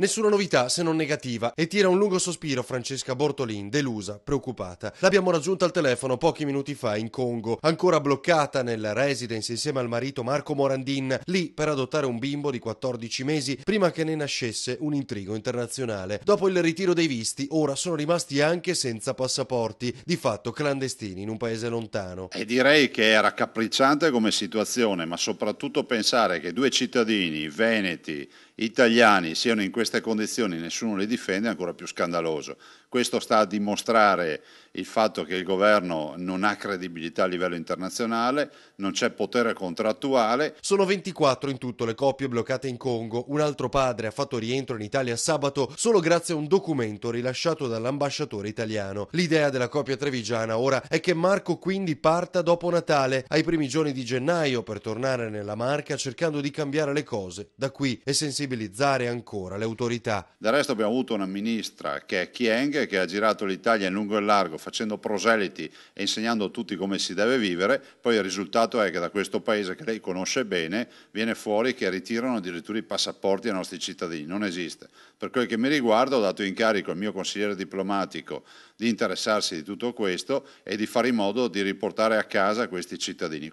Nessuna novità se non negativa e tira un lungo sospiro Francesca Bortolin, delusa, preoccupata. L'abbiamo raggiunta al telefono pochi minuti fa in Congo, ancora bloccata nella residence insieme al marito Marco Morandin, lì per adottare un bimbo di 14 mesi prima che ne nascesse un intrigo internazionale. Dopo il ritiro dei visti, ora sono rimasti anche senza passaporti, di fatto clandestini in un paese lontano. E direi che era capricciante come situazione, ma soprattutto pensare che due cittadini veneti italiani siano in questo queste condizioni nessuno le difende è ancora più scandaloso. Questo sta a dimostrare il fatto che il governo non ha credibilità a livello internazionale, non c'è potere contrattuale. Sono 24 in tutto le coppie bloccate in Congo. Un altro padre ha fatto rientro in Italia sabato solo grazie a un documento rilasciato dall'ambasciatore italiano. L'idea della coppia trevigiana ora è che Marco quindi parta dopo Natale, ai primi giorni di gennaio, per tornare nella Marca cercando di cambiare le cose da qui e sensibilizzare ancora le autorità autorità. Del resto abbiamo avuto una ministra che è Chieng, che ha girato l'Italia in lungo e largo facendo proseliti e insegnando a tutti come si deve vivere, poi il risultato è che da questo paese che lei conosce bene viene fuori che ritirano addirittura i passaporti ai nostri cittadini, non esiste. Per quel che mi riguarda ho dato incarico al mio consigliere diplomatico di interessarsi di tutto questo e di fare in modo di riportare a casa questi cittadini.